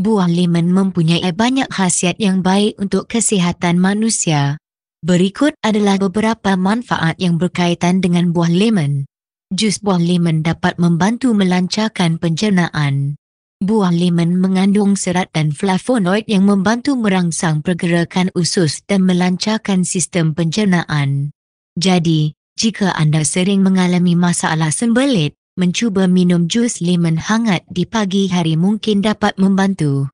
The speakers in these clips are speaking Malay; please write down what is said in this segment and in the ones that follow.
buah lemon mempunyai banyak khasiat yang baik untuk kesihatan manusia. Berikut adalah beberapa manfaat yang berkaitan dengan buah lemon. Jus buah lemon dapat membantu melancarkan pencernaan. Buah lemon mengandung serat dan flavonoid yang membantu merangsang pergerakan usus dan melancarkan sistem pencernaan. Jadi, jika anda sering mengalami masalah sembelit, mencuba minum jus lemon hangat di pagi hari mungkin dapat membantu.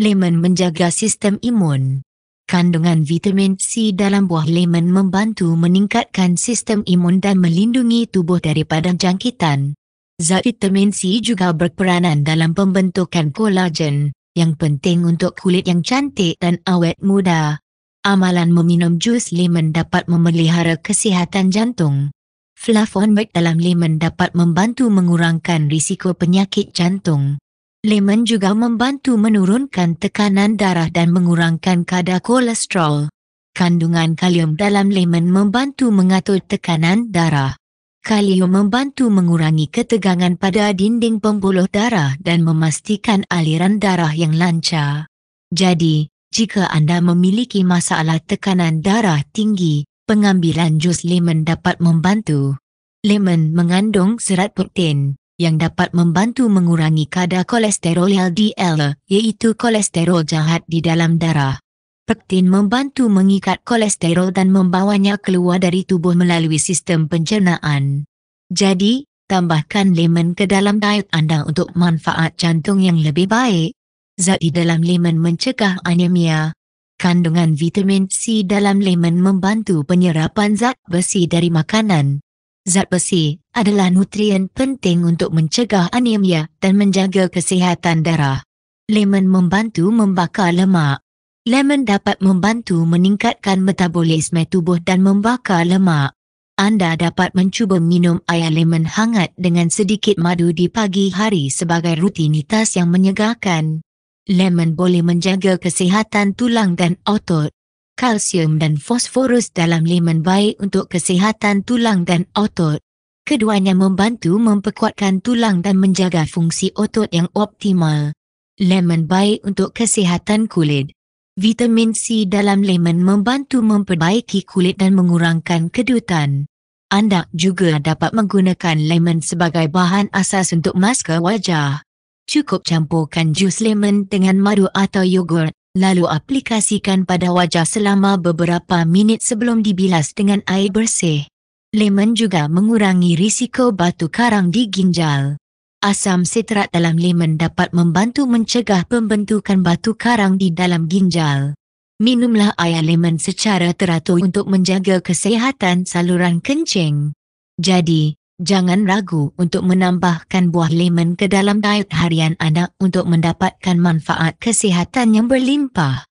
Lemon menjaga sistem imun. Kandungan vitamin C dalam buah lemon membantu meningkatkan sistem imun dan melindungi tubuh daripada jangkitan. Zat vitamin C juga berperanan dalam pembentukan kolagen, yang penting untuk kulit yang cantik dan awet muda. Amalan meminum jus lemon dapat memelihara kesihatan jantung. Flavonoid dalam lemon dapat membantu mengurangkan risiko penyakit jantung. Lemon juga membantu menurunkan tekanan darah dan mengurangkan kadar kolesterol. Kandungan kalium dalam lemon membantu mengatur tekanan darah. Kalium membantu mengurangi ketegangan pada dinding pembuluh darah dan memastikan aliran darah yang lancar. Jadi, jika anda memiliki masalah tekanan darah tinggi, pengambilan jus lemon dapat membantu. Lemon mengandung serat protein yang dapat membantu mengurangi kadar kolesterol LDL, iaitu kolesterol jahat di dalam darah. Protein membantu mengikat kolesterol dan membawanya keluar dari tubuh melalui sistem pencernaan. Jadi, tambahkan lemon ke dalam diet anda untuk manfaat jantung yang lebih baik. Zat di dalam lemon mencegah anemia. Kandungan vitamin C dalam lemon membantu penyerapan zat besi dari makanan. Zat besi adalah nutrien penting untuk mencegah anemia dan menjaga kesihatan darah. Lemon membantu membakar lemak. Lemon dapat membantu meningkatkan metabolisme tubuh dan membakar lemak. Anda dapat mencuba minum air lemon hangat dengan sedikit madu di pagi hari sebagai rutinitas yang menyegarkan lemon boleh menjaga kesihatan tulang dan otot. Kalsium dan fosforus dalam lemon baik untuk kesihatan tulang dan otot. Keduanya membantu memperkuatkan tulang dan menjaga fungsi otot yang optimal. Lemon baik untuk kesihatan kulit. Vitamin C dalam lemon membantu memperbaiki kulit dan mengurangkan kedutan. Anda juga dapat menggunakan lemon sebagai bahan asas untuk masker wajah. Cukup campurkan jus lemon dengan madu atau yogurt, lalu aplikasikan pada wajah selama beberapa minit sebelum dibilas dengan air bersih. Lemon juga mengurangi risiko batu karang di ginjal. Asam sitrat dalam lemon dapat membantu mencegah pembentukan batu karang di dalam ginjal. Minumlah air lemon secara teratur untuk menjaga kesehatan saluran kencing. Jadi, jangan ragu untuk menambahkan buah lemon ke dalam diet harian anda untuk mendapatkan manfaat kesihatan yang berlimpah.